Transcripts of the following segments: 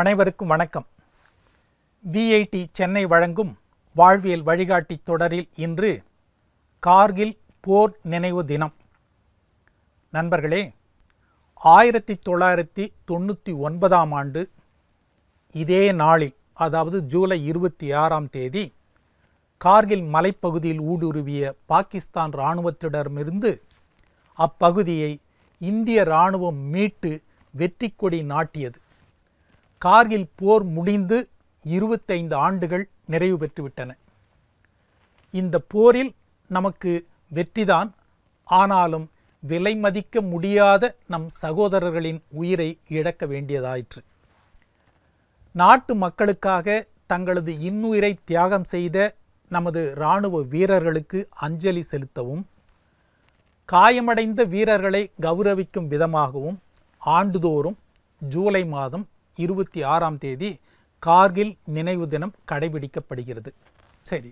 அனைவருக்கும் வணக்கம் விஐடி சென்னை வழங்கும் வாழ்வியல் வழிகாட்டி தொடரில் இன்று கார்கில் போர் நினைவு தினம் நண்பர்களே ஆயிரத்தி தொள்ளாயிரத்தி தொண்ணூற்றி ஒன்பதாம் ஆண்டு இதே நாளில் அதாவது ஜூலை இருபத்தி ஆறாம் தேதி கார்கில் மலைப்பகுதியில் ஊடுருவிய பாகிஸ்தான் இராணுவத்திடமிருந்து அப்பகுதியை இந்திய இராணுவம் மீட்டு வெற்றி கொடி நாட்டியது கார்கில் போர் முடிந்து இருபத்தைந்து ஆண்டுகள் நிறைவு பெற்றுவிட்டன இந்த போரில் நமக்கு வெற்றிதான் ஆனாலும் விலை மதிக்க முடியாத நம் சகோதரர்களின் உயிரை இழக்க வேண்டியதாயிற்று நாட்டு மக்களுக்காக தங்களது இன்னுயிரை தியாகம் செய்த நமது இராணுவ வீரர்களுக்கு அஞ்சலி செலுத்தவும் காயமடைந்த வீரர்களை கௌரவிக்கும் விதமாகவும் ஆண்டுதோறும் ஜூலை மாதம் இருபத்தி ஆறாம் தேதி கார்கில் நினைவு தினம் கடைபிடிக்கப்படுகிறது சரி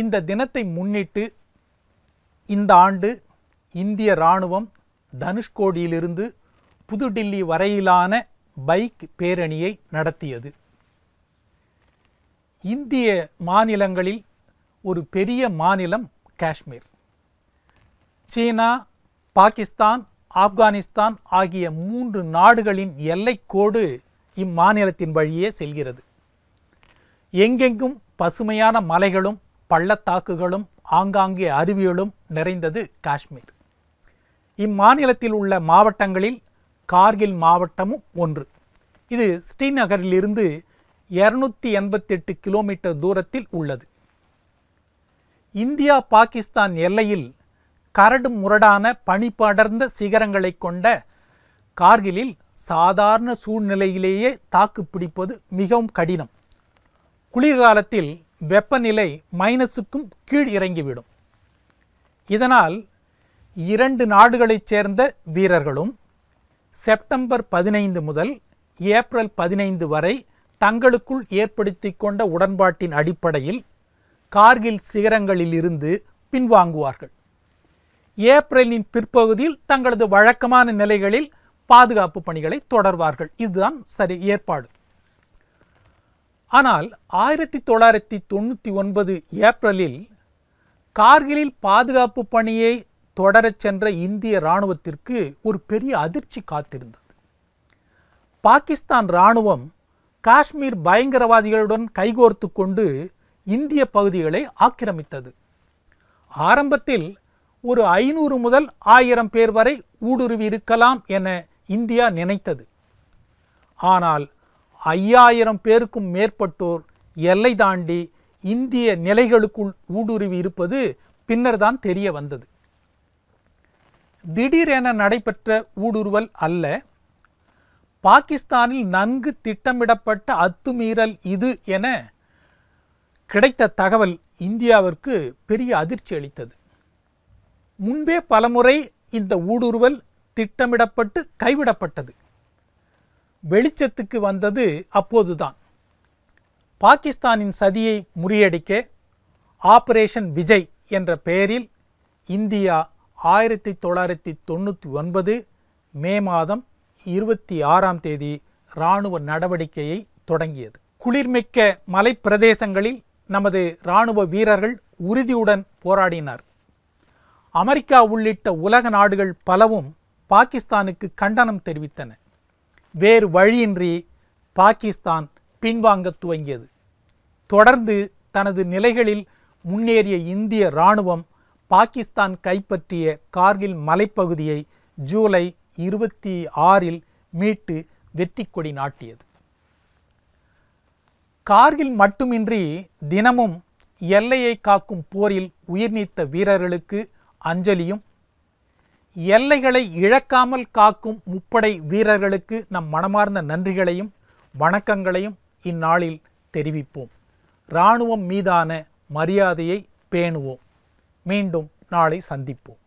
இந்த தினத்தை முன்னிட்டு இந்த ஆண்டு இந்திய இராணுவம் தனுஷ்கோடியிலிருந்து புதுடில்லி வரையிலான பைக் பேரணியை நடத்தியது இந்திய மாநிலங்களில் ஒரு பெரிய மாநிலம் காஷ்மீர் சீனா பாகிஸ்தான் ஆப்கானிஸ்தான் ஆகிய மூன்று நாடுகளின் எல்லைக்கோடு இம்மாநிலத்தின் வழியே செல்கிறது எங்கெங்கும் பசுமையான மலைகளும் பள்ளத்தாக்குகளும் ஆங்காங்கே அருவிகளும் நிறைந்தது காஷ்மீர் இம்மாநிலத்தில் உள்ள மாவட்டங்களில் கார்கில் மாவட்டமும் ஒன்று இது ஸ்ரீநகரிலிருந்து இரநூத்தி எண்பத்தெட்டு கிலோமீட்டர் தூரத்தில் உள்ளது இந்தியா பாகிஸ்தான் எல்லையில் கரடு முரடான பனி படர்ந்த சிகரங்களை கொண்ட கார்கிலில் சாதாரண சூழ்நிலையிலேயே தாக்கு பிடிப்பது மிகவும் கடினம் குளிர்காலத்தில் வெப்பநிலை மைனஸுக்கும் கீழ் இறங்கிவிடும் இதனால் இரண்டு நாடுகளைச் சேர்ந்த வீரர்களும் செப்டம்பர் பதினைந்து முதல் ஏப்ரல் பதினைந்து வரை தங்களுக்குள் ஏற்படுத்தி கொண்ட உடன்பாட்டின் அடிப்படையில் கார்கில் சிகரங்களிலிருந்து பின்வாங்குவார்கள் ஏப்ரலின் பிற்பகுதியில் தங்களது வழக்கமான நிலைகளில் பாதுகாப்பு பணிகளை தொடர்வார்கள் இதுதான் சரி ஏற்பாடு ஆனால் ஆயிரத்தி தொள்ளாயிரத்தி தொண்ணூற்றி ஒன்பது ஏப்ரலில் கார்கிலில் பாதுகாப்பு பணியை தொடரச் சென்ற இந்திய இராணுவத்திற்கு ஒரு பெரிய அதிர்ச்சி காத்திருந்தது பாகிஸ்தான் இராணுவம் காஷ்மீர் பயங்கரவாதிகளுடன் கைகோர்த்து கொண்டு இந்திய பகுதிகளை ஆக்கிரமித்தது ஆரம்பத்தில் ஒரு ஐநூறு முதல் ஆயிரம் பேர் வரை ஊடுருவி இருக்கலாம் என இந்தியா நினைத்தது ஆனால் ஐயாயிரம் பேருக்கும் மேற்பட்டோர் எல்லை தாண்டி இந்திய நிலைகளுக்குள் ஊடுருவி இருப்பது பின்னர்தான் தெரிய வந்தது திடீரென நடைபெற்ற ஊடுருவல் அல்ல பாகிஸ்தானில் நன்கு திட்டமிடப்பட்ட அத்துமீறல் இது என கிடைத்த தகவல் இந்தியாவிற்கு பெரிய அதிர்ச்சி அளித்தது முன்பே பலமுறை இந்த ஊடுருவல் திட்டமிடப்பட்டு கைவிடப்பட்டது வெளிச்சத்துக்கு வந்தது அப்போதுதான் பாகிஸ்தானின் சதியை முறியடிக்க ஆபரேஷன் விஜய் என்ற பெயரில் இந்தியா ஆயிரத்தி தொள்ளாயிரத்தி தொண்ணூற்றி ஒன்பது மே மாதம் இருபத்தி ஆறாம் தேதி இராணுவ நடவடிக்கையை தொடங்கியது குளிர்மிக்க மலைப்பிரதேசங்களில் நமது இராணுவ வீரர்கள் உறுதியுடன் போராடினார் அமெரிக்கா உள்ளிட்ட உலக நாடுகள் பலவும் பாகிஸ்தானுக்கு கண்டனம் தெரிவித்தன வேறு வழியின்றி பாகிஸ்தான் பின்வாங்க துவங்கியது தொடர்ந்து தனது நிலைகளில் முன்னேறிய இந்திய இராணுவம் பாகிஸ்தான் கைப்பற்றிய கார்கில் மலைப்பகுதியை ஜூலை இருபத்தி ஆறில் மீட்டு வெற்றி கொடி நாட்டியது கார்கில் மட்டுமின்றி தினமும் எல்லையை காக்கும் போரில் உயிர் நீத்த வீரர்களுக்கு அஞ்சலியும் எல்லைகளை இழக்காமல் காக்கும் முப்படை வீரர்களுக்கு நம் மனமார்ந்த நன்றிகளையும் வணக்கங்களையும் இந்நாளில் தெரிவிப்போம் இராணுவம் மீதான மரியாதையை பேணுவோம் மீண்டும் நாளை சந்திப்போம்